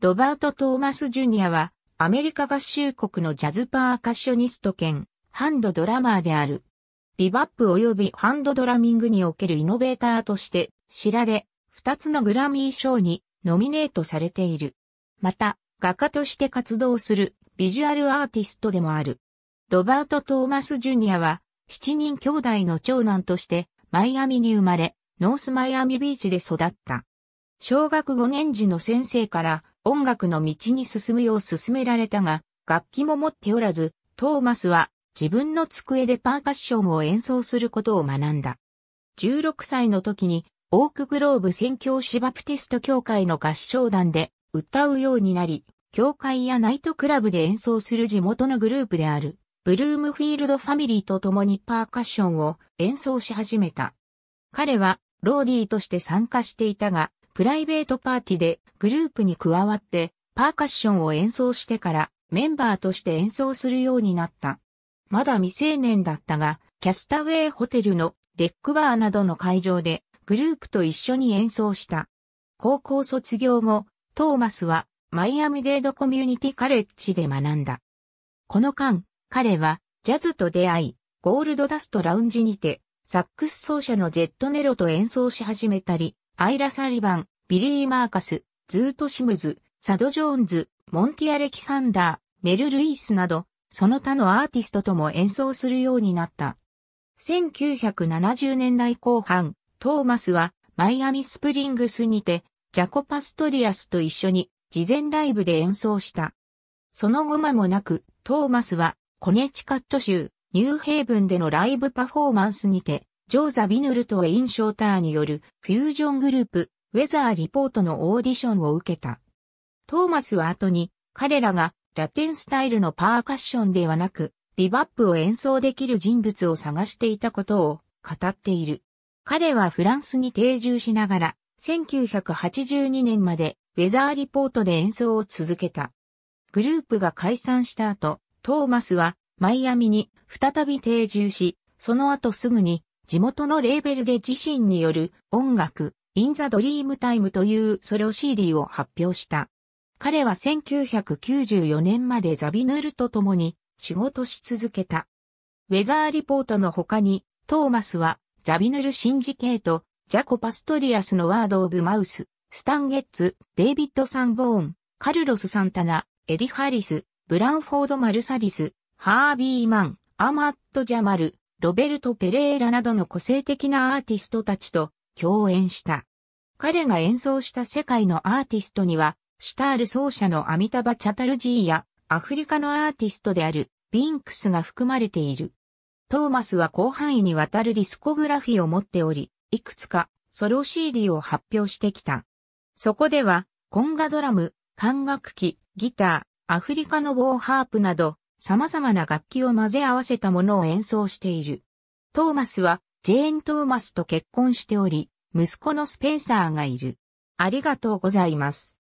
ロバート・トーマス・ジュニアは、アメリカ合衆国のジャズパーカッショニスト兼、ハンドドラマーである。ビバップ及びハンドドラミングにおけるイノベーターとして知られ、二つのグラミー賞にノミネートされている。また、画家として活動するビジュアルアーティストでもある。ロバート・トーマス・ジュニアは、七人兄弟の長男として、マイアミに生まれ、ノースマイアミビーチで育った。小学5年時の先生から音楽の道に進むよう勧められたが、楽器も持っておらず、トーマスは自分の机でパーカッションを演奏することを学んだ。16歳の時にオークグローブ宣教師バプテスト教会の合唱団で歌うようになり、教会やナイトクラブで演奏する地元のグループである、ブルームフィールドファミリーと共にパーカッションを演奏し始めた。彼はローディーとして参加していたが、プライベートパーティでグループに加わってパーカッションを演奏してからメンバーとして演奏するようになった。まだ未成年だったが、キャスタウェイホテルのレックバーなどの会場でグループと一緒に演奏した。高校卒業後、トーマスはマイアミデードコミュニティカレッジで学んだ。この間、彼はジャズと出会い、ゴールドダストラウンジにて、サックス奏者のジェットネロと演奏し始めたり、アイラ・サリバン、ビリー・マーカス、ズート・シムズ、サド・ジョーンズ、モンティ・アレキサンダー、メル・ルイスなど、その他のアーティストとも演奏するようになった。1970年代後半、トーマスはマイアミスプリングスにて、ジャコパストリアスと一緒に事前ライブで演奏した。その後間もなく、トーマスはコネチカット州ニューヘイブンでのライブパフォーマンスにて、ジョーザ・ビヌルとウェイン・ショーターによるフュージョングループ、ウェザー・リポートのオーディションを受けた。トーマスは後に彼らがラテンスタイルのパーカッションではなくビバップを演奏できる人物を探していたことを語っている。彼はフランスに定住しながら1982年までウェザーリポートで演奏を続けた。グループが解散した後、トーマスはマイアミに再び定住し、その後すぐに地元のレーベルで自身による音楽、In the Dream Time というソロ CD を発表した。彼は1994年までザビヌールと共に仕事し続けた。ウェザーリポートの他に、トーマスはザビヌルシンジケート、ジャコ・パストリアスのワード・オブ・マウス、スタン・ゲッツ、デイビッド・サンボーン、カルロス・サンタナ、エディ・ハリス、ブランフォード・マルサリス、ハービー・マン、アマット・ジャマル、ロベルト・ペレーラなどの個性的なアーティストたちと共演した。彼が演奏した世界のアーティストには、シュタール奏者のアミタバ・チャタルジーやアフリカのアーティストであるビンクスが含まれている。トーマスは広範囲にわたるディスコグラフィーを持っており、いくつかソロ CD を発表してきた。そこでは、コンガドラム、管楽器、ギター、アフリカの棒ハープなど、様々な楽器を混ぜ合わせたものを演奏している。トーマスはジェーン・トーマスと結婚しており、息子のスペンサーがいる。ありがとうございます。